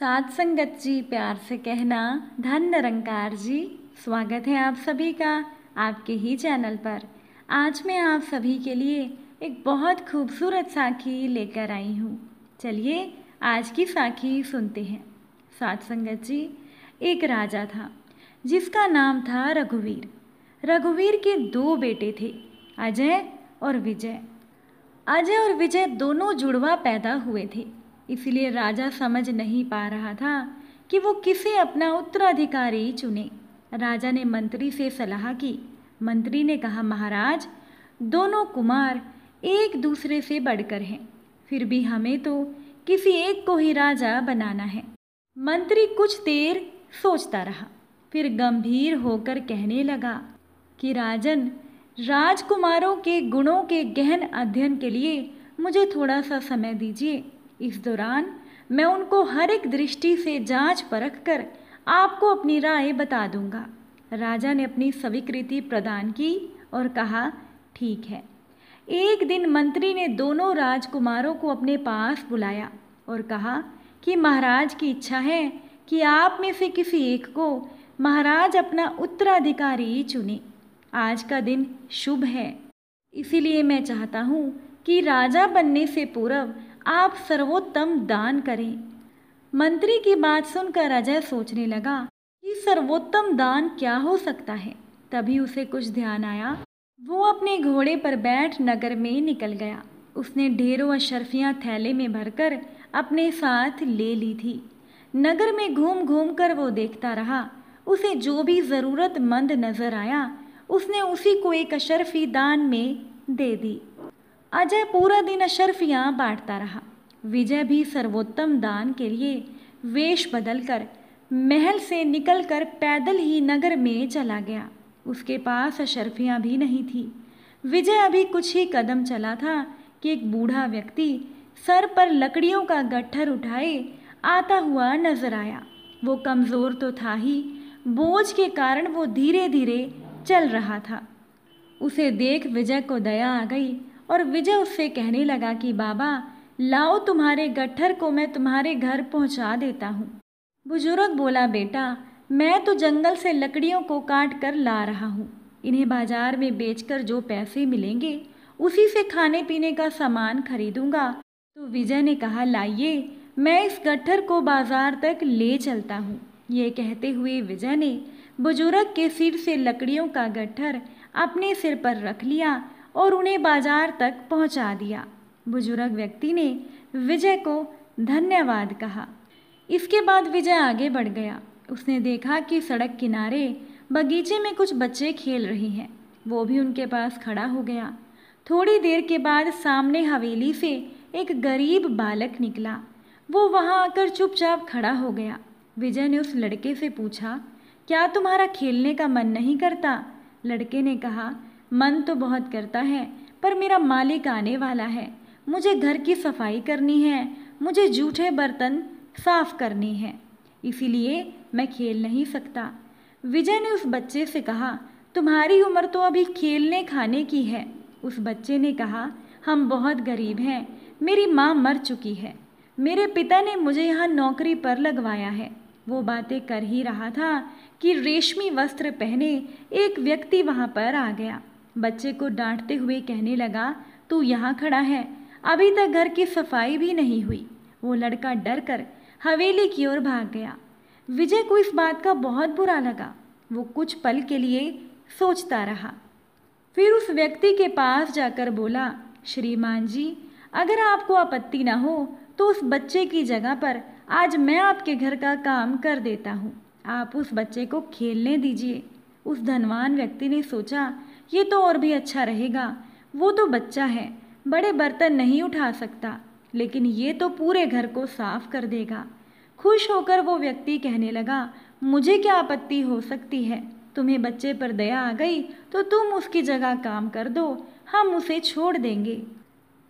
सात संगत जी प्यार से कहना धन निरंकार जी स्वागत है आप सभी का आपके ही चैनल पर आज मैं आप सभी के लिए एक बहुत खूबसूरत साखी लेकर आई हूँ चलिए आज की साखी सुनते हैं सात संगत जी एक राजा था जिसका नाम था रघुवीर रघुवीर के दो बेटे थे अजय और विजय अजय और विजय दोनों जुड़वा पैदा हुए थे इसलिए राजा समझ नहीं पा रहा था कि वो किसे अपना उत्तराधिकारी चुने राजा ने मंत्री से सलाह की मंत्री ने कहा महाराज दोनों कुमार एक दूसरे से बढ़कर हैं फिर भी हमें तो किसी एक को ही राजा बनाना है मंत्री कुछ देर सोचता रहा फिर गंभीर होकर कहने लगा कि राजन राजकुमारों के गुणों के गहन अध्ययन के लिए मुझे थोड़ा सा समय दीजिए इस दौरान मैं उनको हर एक दृष्टि से जांच परख कर आपको अपनी राय बता दूंगा राजा ने अपनी स्वीकृति प्रदान की और कहा ठीक है एक दिन मंत्री ने दोनों राजकुमारों को अपने पास बुलाया और कहा कि महाराज की इच्छा है कि आप में से किसी एक को महाराज अपना उत्तराधिकारी चुने आज का दिन शुभ है इसीलिए मैं चाहता हूँ कि राजा बनने से पूर्व आप सर्वोत्तम दान करें मंत्री की बात सुनकर अजय सोचने लगा कि सर्वोत्तम दान क्या हो सकता है तभी उसे कुछ ध्यान आया वो अपने घोड़े पर बैठ नगर में निकल गया उसने ढेरों अशरफियाँ थैले में भरकर अपने साथ ले ली थी नगर में घूम घूम कर वो देखता रहा उसे जो भी ज़रूरतमंद नज़र आया उसने उसी को एक अशरफी दान में दे दी अजय पूरा दिन अशरफियाँ बांटता रहा विजय भी सर्वोत्तम दान के लिए वेश बदलकर महल से निकलकर पैदल ही नगर में चला गया उसके पास अशरफियाँ भी नहीं थी विजय अभी कुछ ही कदम चला था कि एक बूढ़ा व्यक्ति सर पर लकड़ियों का गट्ठर उठाए आता हुआ नजर आया वो कमज़ोर तो था ही बोझ के कारण वो धीरे धीरे चल रहा था उसे देख विजय को दया आ गई और विजय उससे कहने लगा कि बाबा लाओ तुम्हारे गट्ठर को मैं तुम्हारे घर पहुंचा देता हूँ बुजुर्ग बोला बेटा मैं तो जंगल से लकड़ियों को काट कर ला रहा हूँ इन्हें बाजार में बेचकर जो पैसे मिलेंगे उसी से खाने पीने का सामान खरीदूंगा तो विजय ने कहा लाइए मैं इस गट्ठर को बाजार तक ले चलता हूँ ये कहते हुए विजय ने बुजुर्ग के सिर से लकड़ियों का गट्ठर अपने सिर पर रख लिया और उन्हें बाजार तक पहुंचा दिया बुजुर्ग व्यक्ति ने विजय को धन्यवाद कहा इसके बाद विजय आगे बढ़ गया उसने देखा कि सड़क किनारे बगीचे में कुछ बच्चे खेल रहे हैं वो भी उनके पास खड़ा हो गया थोड़ी देर के बाद सामने हवेली से एक गरीब बालक निकला वो वहाँ आकर चुपचाप खड़ा हो गया विजय ने उस लड़के से पूछा क्या तुम्हारा खेलने का मन नहीं करता लड़के ने कहा मन तो बहुत करता है पर मेरा मालिक आने वाला है मुझे घर की सफाई करनी है मुझे जूठे बर्तन साफ करनी है इसीलिए मैं खेल नहीं सकता विजय ने उस बच्चे से कहा तुम्हारी उम्र तो अभी खेलने खाने की है उस बच्चे ने कहा हम बहुत गरीब हैं मेरी माँ मर चुकी है मेरे पिता ने मुझे यहाँ नौकरी पर लगवाया है वो बातें कर ही रहा था कि रेशमी वस्त्र पहने एक व्यक्ति वहाँ पर आ गया बच्चे को डांटते हुए कहने लगा तू यहाँ खड़ा है अभी तक घर की सफाई भी नहीं हुई वो लड़का डर कर हवेली की ओर भाग गया विजय को इस बात का बहुत बुरा लगा वो कुछ पल के लिए सोचता रहा फिर उस व्यक्ति के पास जाकर बोला श्रीमान जी अगर आपको आपत्ति ना हो तो उस बच्चे की जगह पर आज मैं आपके घर का काम कर देता हूँ आप उस बच्चे को खेलने दीजिए उस धनवान व्यक्ति ने सोचा ये तो और भी अच्छा रहेगा वो तो बच्चा है बड़े बर्तन नहीं उठा सकता लेकिन ये तो पूरे घर को साफ कर देगा खुश होकर वो व्यक्ति कहने लगा मुझे क्या आपत्ति हो सकती है तुम्हें बच्चे पर दया आ गई तो तुम उसकी जगह काम कर दो हम उसे छोड़ देंगे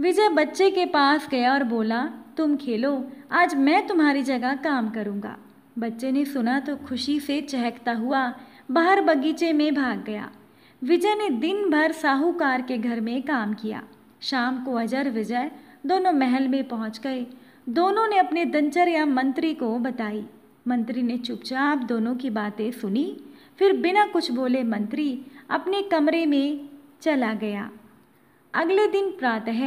विजय बच्चे के पास गया और बोला तुम खेलो आज मैं तुम्हारी जगह काम करूँगा बच्चे ने सुना तो खुशी से चहकता हुआ बाहर बगीचे में भाग गया विजय ने दिन भर साहूकार के घर में काम किया शाम को अजर विजय दोनों महल में पहुंच गए दोनों ने अपने दिनचर्या मंत्री को बताई मंत्री ने चुपचाप दोनों की बातें सुनी फिर बिना कुछ बोले मंत्री अपने कमरे में चला गया अगले दिन प्रातः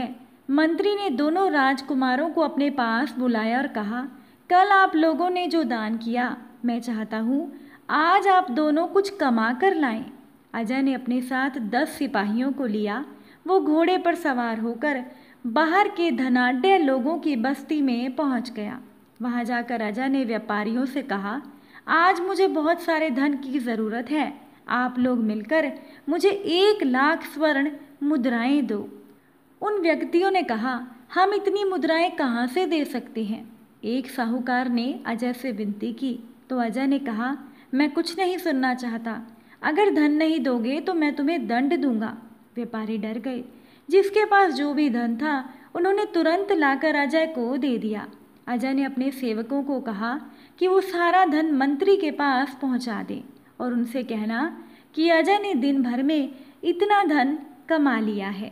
मंत्री ने दोनों राजकुमारों को अपने पास बुलाया और कहा कल आप लोगों ने जो दान किया मैं चाहता हूँ आज आप दोनों कुछ कमा कर लाएं अजय ने अपने साथ दस सिपाहियों को लिया वो घोड़े पर सवार होकर बाहर के धनाढ़ लोगों की बस्ती में पहुंच गया वहां जाकर अजय ने व्यापारियों से कहा आज मुझे बहुत सारे धन की ज़रूरत है आप लोग मिलकर मुझे एक लाख स्वर्ण मुद्राएं दो उन व्यक्तियों ने कहा हम इतनी मुद्राएं कहाँ से दे सकते हैं एक साहूकार ने अजय से विनती की तो अजय ने कहा मैं कुछ नहीं सुनना चाहता अगर धन नहीं दोगे तो मैं तुम्हें दंड दूंगा व्यापारी डर गए जिसके पास जो भी धन था उन्होंने तुरंत लाकर अजय को दे दिया अजय ने अपने सेवकों को कहा कि वो सारा धन मंत्री के पास पहुंचा दें और उनसे कहना कि अजय ने दिन भर में इतना धन कमा लिया है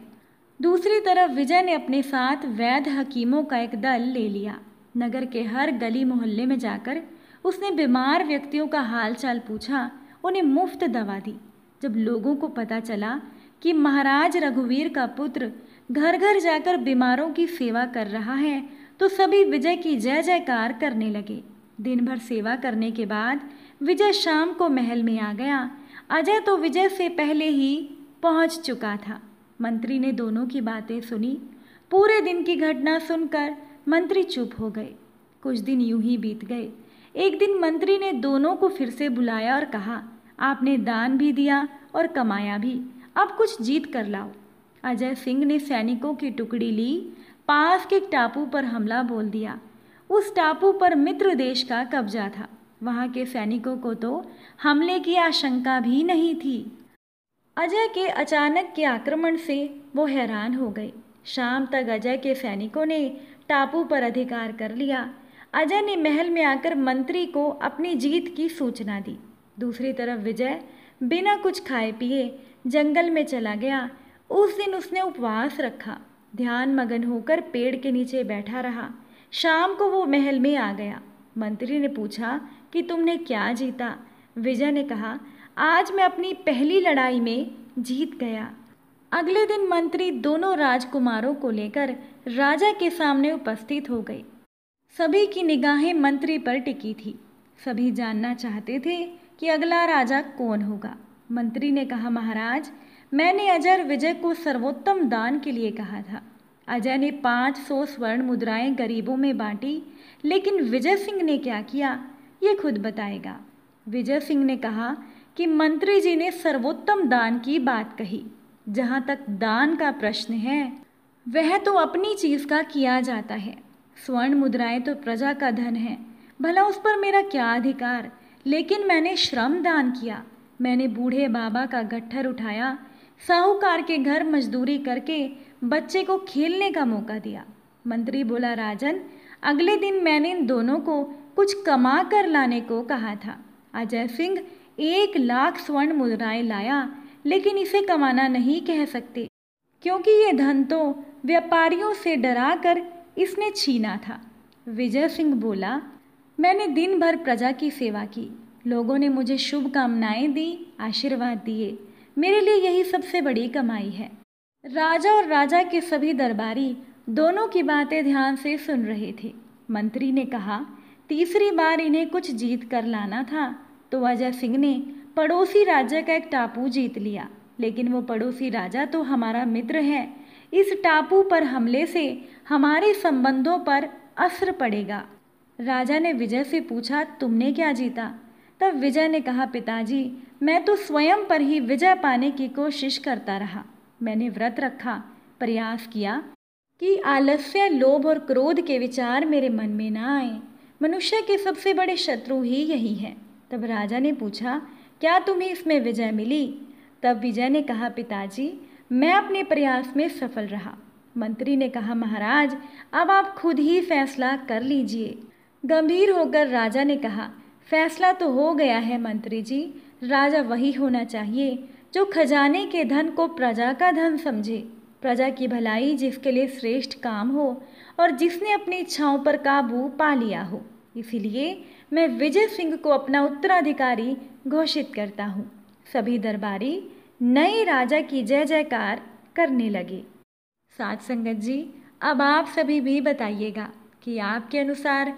दूसरी तरफ विजय ने अपने साथ वैध हकीमों का एक दल ले लिया नगर के हर गली मोहल्ले में जाकर उसने बीमार व्यक्तियों का हालचाल पूछा उन्हें मुफ्त दवा दी जब लोगों को पता चला कि महाराज रघुवीर का पुत्र घर घर जाकर बीमारों की सेवा कर रहा है तो सभी विजय की जय जयकार करने लगे दिन भर सेवा करने के बाद विजय शाम को महल में आ गया अजय तो विजय से पहले ही पहुंच चुका था मंत्री ने दोनों की बातें सुनी पूरे दिन की घटना सुनकर मंत्री चुप हो गए कुछ दिन यूं ही बीत गए एक दिन मंत्री ने दोनों को फिर से बुलाया और कहा आपने दान भी दिया और कमाया भी अब कुछ जीत कर लाओ अजय सिंह ने सैनिकों की टुकड़ी ली पास के टापू पर हमला बोल दिया उस टापू पर मित्र देश का कब्जा था वहाँ के सैनिकों को तो हमले की आशंका भी नहीं थी अजय के अचानक के आक्रमण से वो हैरान हो गए शाम तक अजय के सैनिकों ने टापू पर अधिकार कर लिया अजय ने महल में आकर मंत्री को अपनी जीत की सूचना दी दूसरी तरफ विजय बिना कुछ खाए पिए जंगल में चला गया उस दिन उसने उपवास रखा ध्यान मगन होकर पेड़ के नीचे बैठा रहा शाम को वो महल में आ गया मंत्री ने पूछा कि तुमने क्या जीता विजय ने कहा आज मैं अपनी पहली लड़ाई में जीत गया अगले दिन मंत्री दोनों राजकुमारों को लेकर राजा के सामने उपस्थित हो गए सभी की निगाहें मंत्री पर टिकी थी सभी जानना चाहते थे कि अगला राजा कौन होगा मंत्री ने कहा महाराज मैंने अजय विजय को सर्वोत्तम दान के लिए कहा था अजय ने 500 स्वर्ण मुद्राएं गरीबों में बांटी लेकिन विजय सिंह ने क्या किया ये खुद बताएगा विजय सिंह ने कहा कि मंत्री जी ने सर्वोत्तम दान की बात कही जहाँ तक दान का प्रश्न है वह तो अपनी चीज़ का किया जाता है स्वर्ण मुद्राएं तो प्रजा का धन है भला उस पर मेरा क्या अधिकार लेकिन मैंने श्रम दान किया मैंने बूढ़े बाबा का गट्ठर उठाया साहूकार के घर मजदूरी करके बच्चे को खेलने का मौका दिया मंत्री बोला राजन अगले दिन मैंने इन दोनों को कुछ कमा कर लाने को कहा था अजय सिंह एक लाख स्वर्ण मुद्राएं लाया लेकिन इसे कमाना नहीं कह सकते क्योंकि ये धन तो व्यापारियों से डरा कर इसने छीना था विजय सिंह बोला मैंने दिन भर प्रजा की सेवा की लोगों ने मुझे शुभकामनाएं दी आशीर्वाद दिए मेरे लिए यही सबसे बड़ी कमाई है राजा और राजा के सभी दरबारी दोनों की बातें ध्यान से सुन रहे थे मंत्री ने कहा तीसरी बार इन्हें कुछ जीत कर लाना था तो अजय सिंह ने पड़ोसी राज्य का एक टापू जीत लिया लेकिन वो पड़ोसी राजा तो हमारा मित्र है इस टापू पर हमले से हमारे संबंधों पर असर पड़ेगा राजा ने विजय से पूछा तुमने क्या जीता तब विजय ने कहा पिताजी मैं तो स्वयं पर ही विजय पाने की कोशिश करता रहा मैंने व्रत रखा प्रयास किया कि आलस्य लोभ और क्रोध के विचार मेरे मन में ना आए मनुष्य के सबसे बड़े शत्रु ही यही हैं तब राजा ने पूछा क्या तुम्हें इसमें विजय मिली तब विजय ने कहा पिताजी मैं अपने प्रयास में सफल रहा मंत्री ने कहा महाराज अब आप खुद ही फैसला कर लीजिए गंभीर होकर राजा ने कहा फैसला तो हो गया है मंत्री जी राजा वही होना चाहिए जो खजाने के धन को प्रजा का धन समझे प्रजा की भलाई जिसके लिए श्रेष्ठ काम हो और जिसने अपनी इच्छाओं पर काबू पा लिया हो इसीलिए मैं विजय सिंह को अपना उत्तराधिकारी घोषित करता हूँ सभी दरबारी नए राजा की जय जयकार करने लगे साथ संगत जी अब आप सभी भी बताइएगा कि आपके अनुसार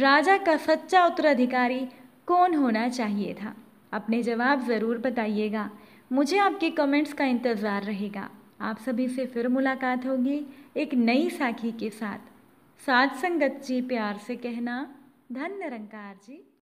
राजा का सच्चा उत्तराधिकारी कौन होना चाहिए था अपने जवाब ज़रूर बताइएगा मुझे आपके कमेंट्स का इंतज़ार रहेगा आप सभी से फिर मुलाकात होगी एक नई साखी के साथ सात संगत जी प्यार से कहना धन निरंकार जी